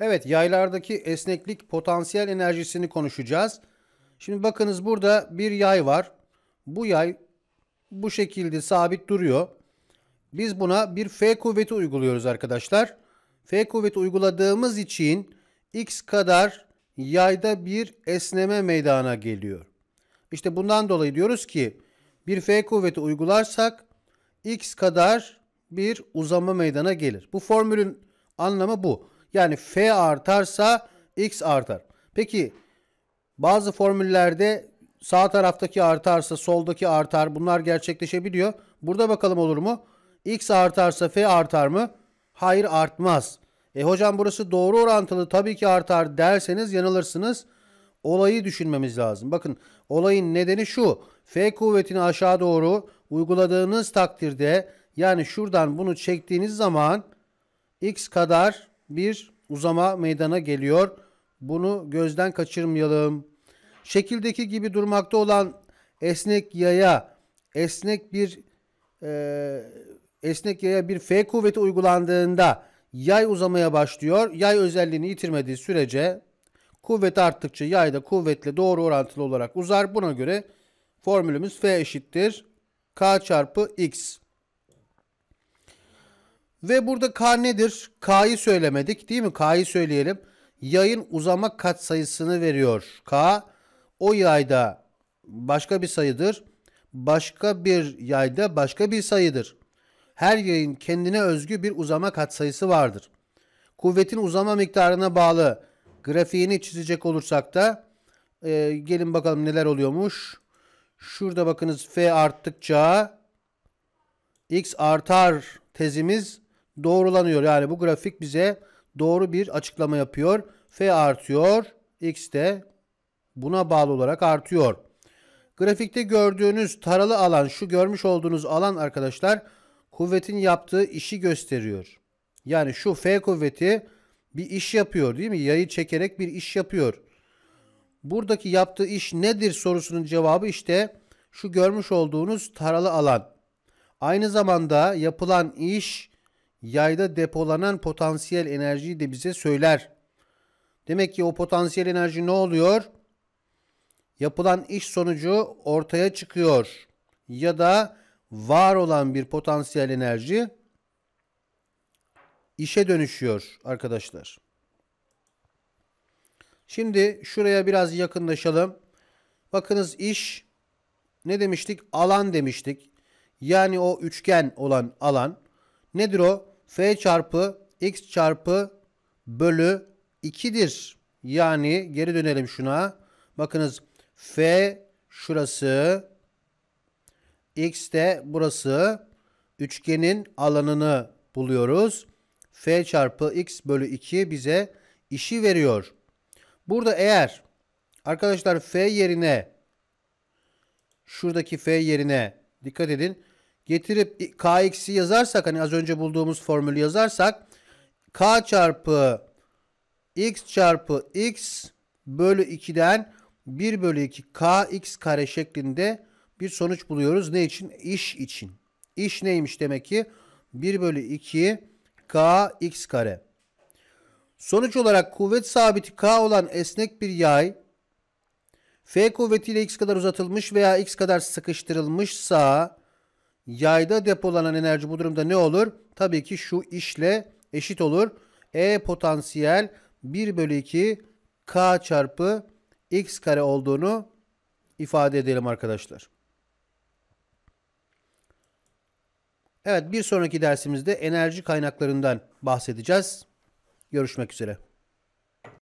Evet yaylardaki esneklik potansiyel enerjisini konuşacağız. Şimdi bakınız burada bir yay var. Bu yay bu şekilde sabit duruyor. Biz buna bir F kuvveti uyguluyoruz arkadaşlar. F kuvveti uyguladığımız için X kadar yayda bir esneme meydana geliyor. İşte bundan dolayı diyoruz ki bir F kuvveti uygularsak X kadar bir uzama meydana gelir. Bu formülün anlamı bu. Yani f artarsa x artar. Peki bazı formüllerde sağ taraftaki artarsa soldaki artar bunlar gerçekleşebiliyor. Burada bakalım olur mu? x artarsa f artar mı? Hayır artmaz. E hocam burası doğru orantılı tabii ki artar derseniz yanılırsınız. Olayı düşünmemiz lazım. Bakın olayın nedeni şu. F kuvvetini aşağı doğru uyguladığınız takdirde yani şuradan bunu çektiğiniz zaman x kadar bir uzama meydana geliyor. Bunu gözden kaçırmayalım. Şekildeki gibi durmakta olan esnek yaya esnek bir e, esnek yaya bir F kuvveti uygulandığında yay uzamaya başlıyor. Yay özelliğini yitirmediği sürece kuvvet arttıkça yay da kuvvetle doğru orantılı olarak uzar. Buna göre formülümüz F eşittir K çarpı X. Ve burada K nedir? K'yı söylemedik değil mi? K'yı söyleyelim. Yayın uzama kat sayısını veriyor. K o yayda başka bir sayıdır. Başka bir yayda başka bir sayıdır. Her yayın kendine özgü bir uzama kat sayısı vardır. Kuvvetin uzama miktarına bağlı grafiğini çizecek olursak da e, gelin bakalım neler oluyormuş. Şurada bakınız F arttıkça X artar tezimiz doğrulanıyor. Yani bu grafik bize doğru bir açıklama yapıyor. F artıyor. X de buna bağlı olarak artıyor. Grafikte gördüğünüz taralı alan şu görmüş olduğunuz alan arkadaşlar kuvvetin yaptığı işi gösteriyor. Yani şu F kuvveti bir iş yapıyor değil mi? Yayı çekerek bir iş yapıyor. Buradaki yaptığı iş nedir sorusunun cevabı işte şu görmüş olduğunuz taralı alan. Aynı zamanda yapılan iş yayda depolanan potansiyel enerjiyi de bize söyler. Demek ki o potansiyel enerji ne oluyor? Yapılan iş sonucu ortaya çıkıyor. Ya da var olan bir potansiyel enerji işe dönüşüyor arkadaşlar. Şimdi şuraya biraz yakınlaşalım. Bakınız iş ne demiştik? Alan demiştik. Yani o üçgen olan alan. Nedir o? f çarpı x çarpı bölü 2'dir. Yani geri dönelim şuna. Bakınız f şurası x de burası üçgenin alanını buluyoruz. f çarpı x bölü 2 bize işi veriyor. Burada eğer arkadaşlar f yerine şuradaki f yerine dikkat edin getirip kx'i yazarsak hani az önce bulduğumuz formülü yazarsak k çarpı x çarpı x bölü 2'den 1 bölü 2 kx kare şeklinde bir sonuç buluyoruz. Ne için? İş için. İş neymiş demek ki? 1 bölü 2 kx kare. Sonuç olarak kuvvet sabiti k olan esnek bir yay f kuvvetiyle x kadar uzatılmış veya x kadar sıkıştırılmışsa Yayda depolanan enerji bu durumda ne olur? Tabii ki şu işle eşit olur. E potansiyel 1 bölü 2 K çarpı X kare olduğunu ifade edelim arkadaşlar. Evet bir sonraki dersimizde enerji kaynaklarından bahsedeceğiz. Görüşmek üzere.